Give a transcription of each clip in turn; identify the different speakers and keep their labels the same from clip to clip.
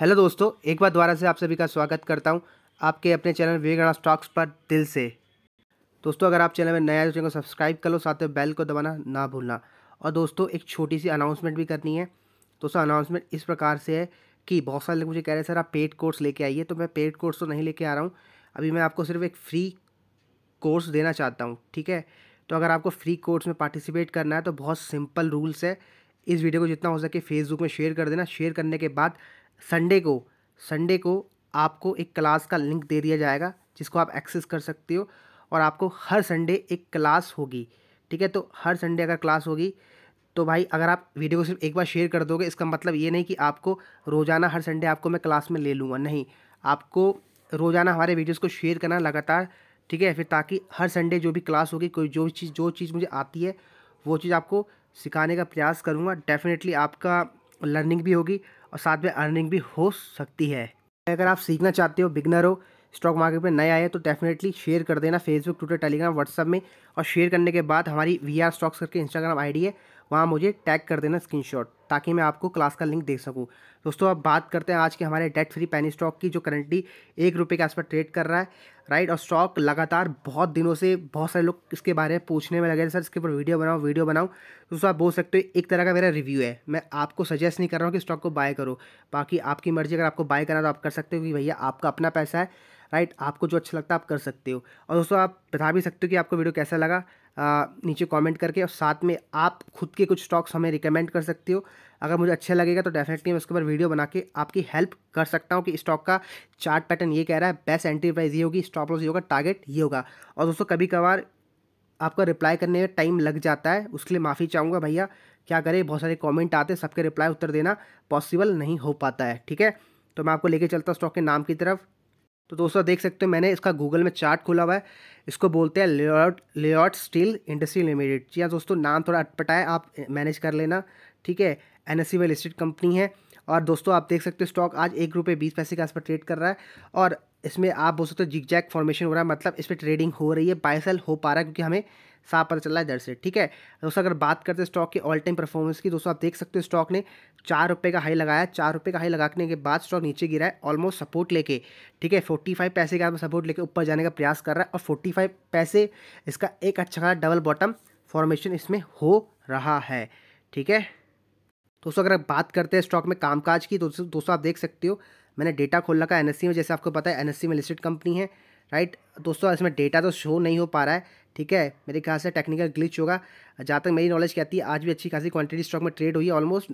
Speaker 1: hello दोस्तों एक बार दोबारा से आप सभी का स्वागत करता हूं आपके अपने चैनल विवेकाना स्टॉक्स पर दिल से दोस्तों अगर आप चैनल में नया तो चैनल को सब्सक्राइब कर लो साथ में बेल को दबाना ना भूलना और दोस्तों एक छोटी सी अनाउंसमेंट भी करनी है दोस्तों अनाउंसमेंट इस प्रकार से है कि बहुत सारे लोग मुझे कह रहे हैं सर आप पेड कोर्स लेके आइए तो मैं पेड कोर्स तो नहीं लेके आ रहा हूँ अभी मैं आपको सिर्फ एक फ्री कोर्स देना चाहता हूँ ठीक है तो अगर आपको फ्री कोर्स में पार्टिसिपेट करना है तो बहुत सिंपल रूल्स है इस वीडियो को जितना हो सके फेसबुक में शेयर कर देना शेयर करने के बाद संडे को संडे को आपको एक क्लास का लिंक दे दिया जाएगा जिसको आप एक्सेस कर सकते हो और आपको हर संडे एक क्लास होगी ठीक है तो हर संडे अगर क्लास होगी तो भाई अगर आप वीडियो को सिर्फ एक बार शेयर कर दोगे इसका मतलब ये नहीं कि आपको रोज़ाना हर संडे आपको मैं क्लास में ले लूँगा नहीं आपको रोज़ाना हमारे वीडियोज़ को शेयर करना लगातार ठीक है फिर ताकि हर संडे जो भी क्लास होगी कोई जो चीज़ जो चीज़ मुझे आती है वो चीज़ आपको सिखाने का प्रयास करूँगा डेफिनेटली आपका लर्निंग भी होगी और साथ में अर्निंग भी हो सकती है अगर आप सीखना चाहते हो बिगनर हो स्टॉक मार्केट में नए आए तो डेफिनेटली शेयर कर देना फेसबुक ट्विटर टेलीग्राम व्हाट्सअप में और शेयर करने के बाद हमारी वी आर स्टॉक्स करके इंस्टाग्राम आईडी है वहाँ मुझे टैग कर देना स्क्रीनशॉट ताकि मैं आपको क्लास का लिंक दे सकूँ दोस्तों अब बात करते हैं आज के हमारे डेट फ्री पैनी स्टॉक की जो करंटली एक रुपये के आसपास ट्रेड कर रहा है राइट और स्टॉक लगातार बहुत दिनों से बहुत सारे लोग इसके बारे में पूछने में लगे सर इसके ऊपर वीडियो बनाओ वीडियो बनाओ दोस्तों आप बोल सकते हो एक तरह का मेरा रिव्यू है मैं आपको सजेस्ट नहीं कर रहा हूँ कि स्टॉक को बाय करो बाकी आपकी मर्जी अगर आपको बाय करना तो आप कर सकते हो कि भैया आपका अपना पैसा है राइट आपको जो अच्छा लगता है आप कर सकते हो और दोस्तों आप बता भी सकते हो कि आपको वीडियो कैसा लगा नीचे कमेंट करके और साथ में आप खुद के कुछ स्टॉक्स हमें रिकमेंड कर सकते हो अगर मुझे अच्छा लगेगा तो डेफिनेटली मैं उसके ऊपर वीडियो बना के आपकी हेल्प कर सकता हूँ कि स्टॉक का चार्ट पैटर्न ये कह रहा है बेस्ट एंट्री प्राइस ये होगी स्टॉप लॉस ये होगा टारगेट ये होगा और दोस्तों कभी कभार आपका रिप्लाई करने में टाइम लग जाता है उसके लिए माफ़ी चाहूँगा भैया क्या करें बहुत सारे कॉमेंट आते सबके रिप्लाई उत्तर देना पॉसिबल नहीं हो पाता है ठीक है तो मैं आपको लेके चलता हूँ स्टॉक के नाम की तरफ तो दोस्तों देख सकते हो मैंने इसका गूगल में चार्ट खोला हुआ है इसको बोलते हैं layout layout steel industry limited जी हाँ दोस्तों नाम थोड़ा अटपटा है आप मैनेज कर लेना ठीक है एन एस में लिस्टेड कंपनी है और दोस्तों आप देख सकते हो स्टॉक आज एक रुपये बीस पैसे के आसपास ट्रेड कर रहा है और इसमें आप बोल सकते हो जिग जैक फॉर्मेशन हो रहा है मतलब इस पर ट्रेडिंग हो रही है बाय सेल हो पा रहा है क्योंकि हमें साफ पता चल रहा है दर से ठीक है दोस्तों अगर बात करते हैं स्टॉक की ऑल टाइम परफॉर्मेंस की दोस्तों आप देख सकते हो स्टॉक ने चार रुपये का हाई लगाया चार रुपये का हाई लगाने के बाद स्टॉक नीचे गिरा है ऑलमोस्ट सपोर्ट लेके ठीक है फोर्टी फाइव पैसे के सपोर्ट लेके ऊपर जाने का प्रयास कर रहा है और फोर्टी फाइव पैसे इसका एक अच्छा खासा डबल बॉटम फॉर्मेशन इसमें हो रहा है ठीक है दोस्तों अगर बात करते हैं स्टॉक में कामकाज की तो दोस्तों आप देख सकते हो मैंने डेटा खोल रखा है एनएससी में जैसे आपको पता है एनएससी में लिस्टेड कंपनी है राइट दोस्तों इसमें डेटा तो शो नहीं हो पा रहा है ठीक है मेरे ख्याल से टेक्निकल ग्लिच होगा जहाँ तक मेरी नॉलेज कहती है आज भी अच्छी खासी क्वांटिटी स्टॉक में ट्रेड हुई है ऑलमोस्ट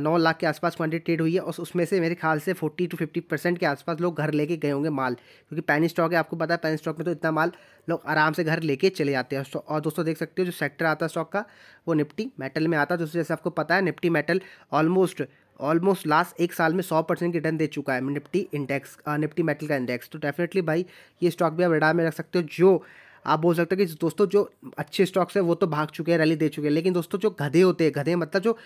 Speaker 1: नौ लाख के आसपास क्वांटिटी ट्रेड हुई है और उसमें से मेरे ख्याल से फोर्टी टू फिफ्टी परसेंट के आसपास लोग घर लेके गए होंगे माल क्योंकि पैनी स्टॉक है आपको पता है पैनी स्टॉक में तो इतना माल लोग आराम से घर लेके चले जाते हैं और दोस्तों देख सकते हो जो सेक्टर आता है स्टॉक का वो निफ्टी मेटल में आता है जैसे आपको पता है Nifty metal almost almost last एक साल में सौ परसेंट रिटर्न दे चुका है निफ्टी इंडेक्स निफ्टी मेटल का इंडेक्स तो डेफिनेटली भाई ये स्टॉक भी आप रडार में रख सकते हो जो आप बोल सकते हो कि दोस्तों जो अच्छे स्टॉक्स हैं वो तो भाग चुके हैं रैली दे चुके हैं लेकिन दोस्तों जो गधे होते हैं गधे मतलब जो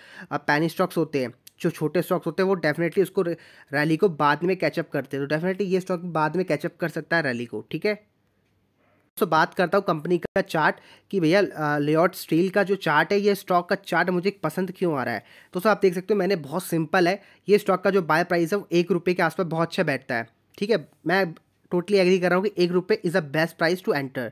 Speaker 1: पैनी स्टॉक्स होते हैं जो छोटे स्टॉक्स होते हैं वो डेफिनेटली उसको रैली को बाद में कैचअप करते हैं तो डेफिनेटली ये स्टॉक बाद में कैचअप कर सकता है रैली को ठीक है दोस्तों बात करता हूँ कंपनी का चार्ट कि भैया लेआउट स्टील का जो चार्ट है ये स्टॉक का चार्ट मुझे पसंद क्यों आ रहा है दोस्तों आप देख सकते हो मैंने बहुत सिंपल है ये स्टॉक का जो बाय प्राइस है वो एक रुपये के आसपास बहुत अच्छा बैठता है ठीक है मैं टोटली एग्री कर रहा हूँ कि एक रुपये is the best price to enter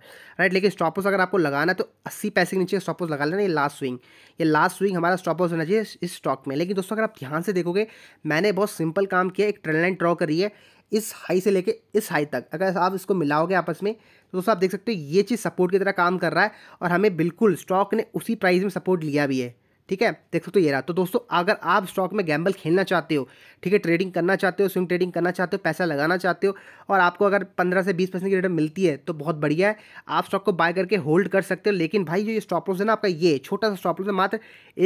Speaker 1: right लेकिन स्टॉप अगर आपको लगाना है तो अस्सी पैसे के नीचे स्टॉप लगा लेना ये लास्ट स्विंग ये लास्ट स्विंग हमारा स्टॉप होना चाहिए इस स्टॉक में लेकिन दोस्तों अगर आप ध्यान से देखोगे मैंने बहुत सिंपल काम किया एक ट्रेन लाइन ड्रॉ करी है इस हाई से लेके इस हाई तक अगर आप इसको मिलाओगे आपस में तो दोस्तों आप देख सकते हो ये चीज़ सपोर्ट की तरह काम कर रहा है और हमें बिल्कुल स्टॉक ने उसी प्राइस में सपोर्ट लिया भी है ठीक है देख सकते हो ये रहा तो दोस्तों अगर आप स्टॉक में गैम्बल खेलना चाहते हो ठीक है ट्रेडिंग करना चाहते हो स्विंग ट्रेडिंग करना चाहते हो पैसा लगाना चाहते हो और आपको अगर 15 से 20 परसेंट की रिटर्न मिलती है तो बहुत बढ़िया है आप स्टॉक को बाय करके होल्ड कर सकते हो लेकिन भाई जो ये स्टॉप लॉस है ना आपका ये छोटा सा स्टॉप लॉस है मात्र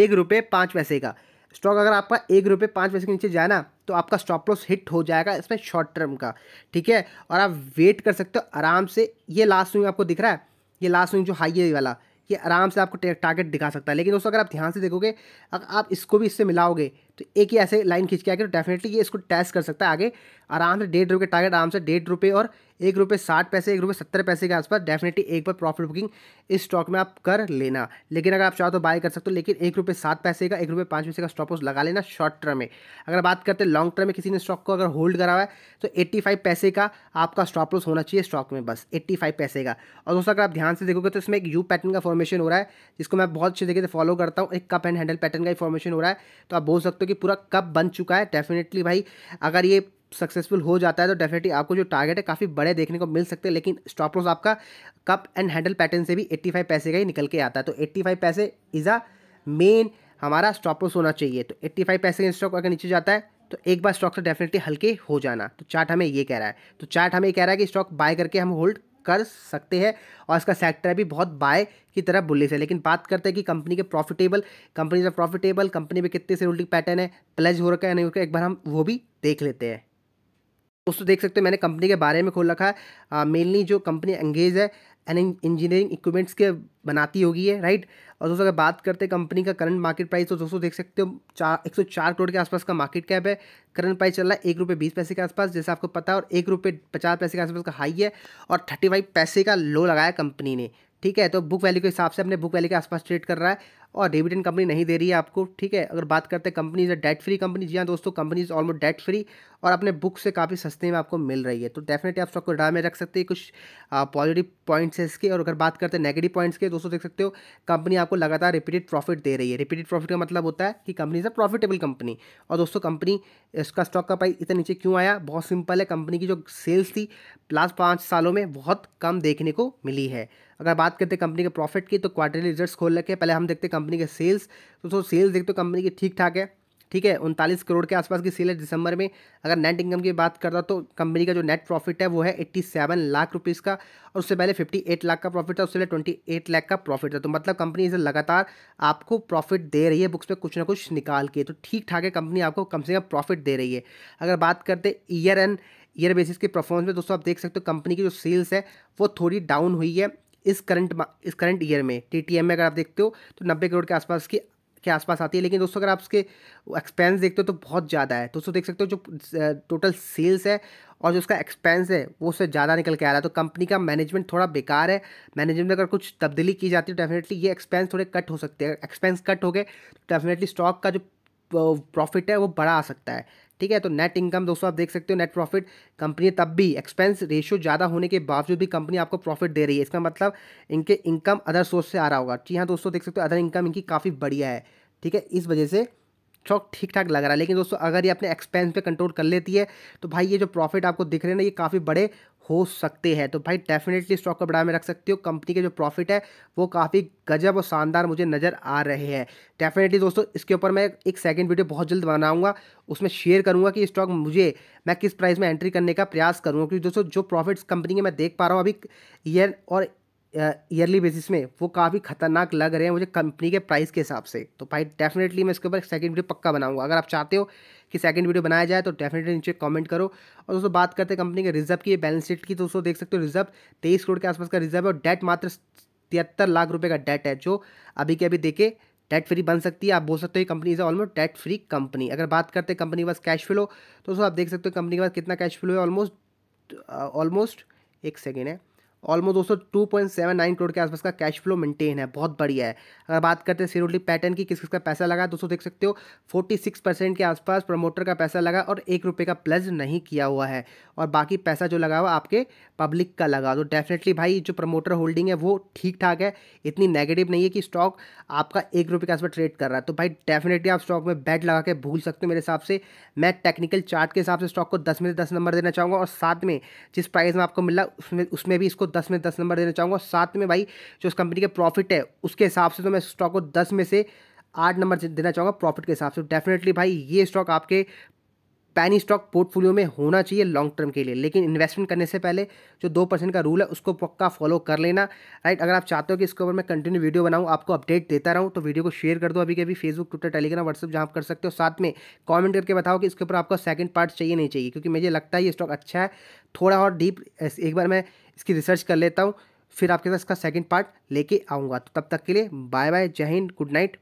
Speaker 1: एक रुपये पाँच पैसे का स्टॉक अगर आपका एक रुपये पाँच पैसे के नीचे जाए ना तो आपका स्टॉप लॉस हिट हो जाएगा इसमें शॉर्ट टर्म का ठीक है और आप वेट कर सकते हो आराम से ये लास्ट स्विंग आपको दिख रहा है ये लास्ट स्विंग जो हाई है वाला ये आराम से आपको टारगेट दिखा सकता है लेकिन दोस्तों अगर आप ध्यान से देखोगे अगर आप इसको भी इससे मिलाओगे तो एक ही ऐसे लाइन खींच के आगे तो डेफिनेटली ये इसको टेस्ट कर सकता है आगे आराम से डेढ़ रुपये टारगेट आराम से डेढ़ रुपये और एक रुपये साठ पैसे एक रुपये सत्तर पैसे के आसपास डेफिनेटली एक बार प्रॉफिट बुकिंग इस स्टॉक में आप कर लेना लेकिन अगर आप चाहो तो बाय कर सकते हो लेकिन एक रुपये सात पैसे का एक रुपये पाँच पैसे का स्टॉप लॉस लगा लेना शॉर्ट टर्म में अगर बात करते हैं लॉन्ग टर्म में किसी ने स्टॉक को अगर होल्ड करा हुआ है तो एट्टी फाइव पैसे का आपका स्टॉप लॉस होना चाहिए स्टॉक में बस एट्टी फाइव पैसे का और दोस्तों अगर आप ध्यान से देखोगे तो इसमें एक यू पैटर्न का फॉर्मेशन हो रहा है जिसको मैं बहुत अच्छे तरीके से फॉलो करता हूँ एक कप एंड हैंडल पैटर्न का फॉर्मेशन हो रहा है तो आप बोल सकते हो कि पूरा कप बन चुका है डेफिनेटली भाई अगर ये सक्सेसफुल हो जाता है तो डेफिनेटली आपको जो टारगेट है काफ़ी बड़े देखने को मिल सकते हैं लेकिन स्टॉप लॉस आपका कप एंड हैंडल पैटर्न से भी 85 पैसे का ही निकल के आता है तो 85 पैसे इज़ अ मेन हमारा स्टॉप लॉस होना चाहिए तो 85 पैसे का स्टॉक अगर नीचे जाता है तो एक बार स्टॉक से डेफिनेटली हल्के हो जाना तो चार्ट हमें ये कह रहा है तो चार्ट हमें कह रहा है कि स्टॉक बाय करके हम होल्ड कर सकते हैं और इसका सेक्टर भी बहुत बाय की तरफ बुलिस है लेकिन बात करते हैं कि कंपनी के प्रॉफिटेबल कंपनी का प्रॉफिटेबल कंपनी में कितने से होल्डिंग पैटर्न है प्लेज हो रखा है नहीं हो रखा एक बार हम वो भी देख लेते हैं दोस्तों देख सकते हो मैंने कंपनी के बारे में खोल रखा है मेनली जो कंपनी एंगेज है एंड इंजीनियरिंग इक्विपमेंट्स के बनाती होगी है राइट और दोस्तों अगर बात करते हैं कंपनी का करंट मार्केट प्राइस तो दोस्तों देख सकते हो चार एक सौ चार करोड़ के आसपास का मार्केट कैप है करंट प्राइस चल रहा है एक रुपये बीस पैसे के आसपास जैसे आपको पता है और एक रुपये पचास पैसे के आसपास का हाई है और थर्टी फाइव पैसे का लो लगाया कंपनी ने ठीक है तो बुक वैल्यू के हिसाब से अपने बुक वैल्यू के आसपास ट्रेड कर रहा है और डिविडेंड कंपनी नहीं दे रही है आपको ठीक है अगर बात करते हैं कंपनीज डेट फ्री कंपनी जी हाँ दोस्तों कंपनीज ऑलमोस्ट डेट फ्री और अपने बुक से काफ़ी सस्ते में आपको मिल रही है तो डेफिनेटली आप स्टॉक को ड्रा में रख सकते हैं कुछ पॉजिटिव पॉइंट्स है इसके और अगर बात करते हैं नेगेटिव पॉइंट्स के दोस्तों देख सकते हो कंपनी आपको लगातार रिपीटेड प्रॉफिट दे रही है रिपीटेड प्रॉफिट का मतलब होता है कि company is a profitable company और दोस्तों कंपनी इसका स्टॉक का प्राइस इतना नीचे क्यों आया बहुत सिंपल है कंपनी की जो सेल्स थी लास्ट पाँच सालों में बहुत कम देखने को मिली है अगर बात करते हैं कंपनी के प्रॉफिट की तो क्वार्टरली रिजल्ट्स खोल रखे पहले हम देखते हैं कंपनी के सेल्स तो सो सेल्स देखते हो कंपनी की ठीक ठाक है ठीक है उनतालीस करोड़ के आसपास की सेल है दिसंबर में अगर नेट इनकम की बात करता तो कंपनी का जो नेट प्रॉफिट है वो है एट्टी सेवन लाख रुपीज़ का और उससे पहले फिफ्टी एट लाख का प्रॉफिट था उससे पहले ट्वेंटी एट लाख का प्रॉफिट था तो मतलब कंपनी इसे लगातार आपको प्रॉफिट दे रही है बुक्स पे कुछ ना कुछ निकाल के तो ठीक ठाक है कंपनी आपको कम से कम प्रॉफिट दे रही है अगर बात करते ईयर एंड ईयर बेसिस के परफॉर्मेंस में दोस्तों आप देख सकते हो कंपनी की जो सेल्स है वो थोड़ी डाउन हुई है इस करंट इस करंट ईयर में टी में अगर आप देखते हो तो नब्बे करोड़ के आसपास की के आसपास आती है लेकिन दोस्तों अगर आप उसके एक्सपेंस देखते हो तो बहुत ज़्यादा है दोस्तों देख सकते हो जो टोटल सेल्स है और जो उसका एक्सपेंस है वो उससे ज़्यादा निकल के आ रहा है तो कंपनी का मैनेजमेंट थोड़ा बेकार है मैनेजमेंट में अगर कुछ तब्दीली की जाती है तो डेफिनेटली ये एक्सपेंस थोड़े कट हो सकते हैं एक्सपेंस कट हो गए तो डेफिनेटली स्टॉक का जो प्रॉफिट है वो बड़ा आ सकता है ठीक है तो नेट इनकम दोस्तों आप देख सकते हो नेट प्रॉफिट कंपनी तब भी एक्सपेंस रेशियो ज़्यादा होने के बावजूद भी कंपनी आपको प्रॉफिट दे रही है इसका मतलब इनके इनकम अदर सोर्स से आ रहा होगा जी हाँ दोस्तों देख सकते हो अदर इनकम इनकी काफ़ी बढ़िया है ठीक है इस वजह से स्टॉक ठीक ठाक लग रहा है लेकिन दोस्तों अगर ये अपने एक्सपेंस पे कंट्रोल कर लेती है तो भाई ये जो प्रॉफिट आपको दिख रहे हैं ना ये काफ़ी बड़े हो सकते हैं तो भाई डेफिनेटली स्टॉक को बढ़ा में रख सकते हो कंपनी के जो प्रॉफिट है वो काफ़ी गजब और शानदार मुझे नज़र आ रहे हैं डेफिनेटली दोस्तों इसके ऊपर मैं एक सेकेंड वीडियो बहुत जल्द बनाऊंगा उसमें शेयर करूंगा कि स्टॉक मुझे मैं किस प्राइस में एंट्री करने का प्रयास करूँगा क्योंकि दोस्तों जो प्रॉफिट्स कंपनी के मैं देख पा रहा हूँ अभी ईयर और ईयरली बेसिस में वो काफ़ी खतरनाक लग रहे हैं मुझे कंपनी के प्राइस के हिसाब से तो भाई डेफिनेटली मैं इसके ऊपर सेकंड वीडियो पक्का बनाऊंगा अगर आप चाहते हो कि सेकंड वीडियो बनाया जाए तो डेफिनेटली नीचे कमेंट करो और दोस्तों बात करते हैं कंपनी के रिजर्व की बैलेंस शीट की तो दोस्तों देख सकते हो रिजर्व तेईस करोड़ के आसपास का रिजर्व है और डेट मात्र तिहत्तर लाख रुपये का डेट है जो अभी के अभी देखे डेट फ्री बन सकती है आप बोल सकते हो company is almost debt free company अगर बात करते हैं कंपनी के पास कैश फ्लो तो दोस्तों आप देख सकते हो कंपनी के पास कितना कैश फ्लो है ऑलमोस्ट ऑलमोस्ट एक सेकेंड है ऑलमोस्ट दोस्तों two point seven nine crore के आसपास का कैश फ्लो मेंटेन है बहुत बढ़िया है अगर बात करते हैं सिक्योरिटी पैटर्न की किस किस का पैसा लगा दोस्तों देख सकते हो फोर्टी सिक्स परसेंट के आसपास प्रमोटर का पैसा लगा और एक रुपये का प्लस नहीं किया हुआ है और बाकी पैसा जो लगा हुआ आपके पब्लिक का लगा तो डेफिनेटली भाई जो प्रमोटर होल्डिंग है वो ठीक ठाक है इतनी नेगेटिव नहीं है कि स्टॉक आपका एक रुपये के आसपास ट्रेड कर रहा है तो भाई डेफिनेटली आप स्टॉक में बैट लगा के भूल सकते हो मेरे हिसाब से मैं टेक्निकल चार्ट के हिसाब से स्टॉक को दस में दस नंबर देना चाहूँगा और साथ में जिस प्राइस में आपको मिला उसमें उसमें भी इसको दस में दस नंबर देना चाहूँगा और साथ में भाई जो उस कंपनी के प्रॉफिट है उसके हिसाब से तो मैं स्टॉक को दस में से आठ नंबर देना चाहूँगा प्रॉफिट के हिसाब से डेफिनेटली तो भाई ये स्टॉक आपके पैनी स्टॉक पोर्टफोलियो में होना चाहिए लॉन्ग टर्म के लिए लेकिन इन्वेस्टमेंट करने से पहले जो दो परसेंट का रूल है उसको पक्का फॉलो कर लेना राइट अगर आप चाहते हो कि इसके ऊपर मैं कंटिन्यू वीडियो बनाऊँ आपको अपडेट देता रहूँ तो वीडियो को शेयर कर दो अभी के अभी फेसबुक ट्विटर टेलीग्राम व्हाट्सअप जहाँ कर सकते हो साथ में कॉमेंट करके बताओ कि इसके ऊपर आपका सेकंड पार्ट चाहिए नहीं चाहिए क्योंकि मुझे लगता है ये स्टॉक अच्छा है थोड़ा और डीप एक बार मैं इसकी रिसर्च कर लेता हूँ फिर आपके साथ इसका सेकंड पार्ट लेके आऊँगा तो तब तक के लिए बाय बाय जय हिंद गुड नाइट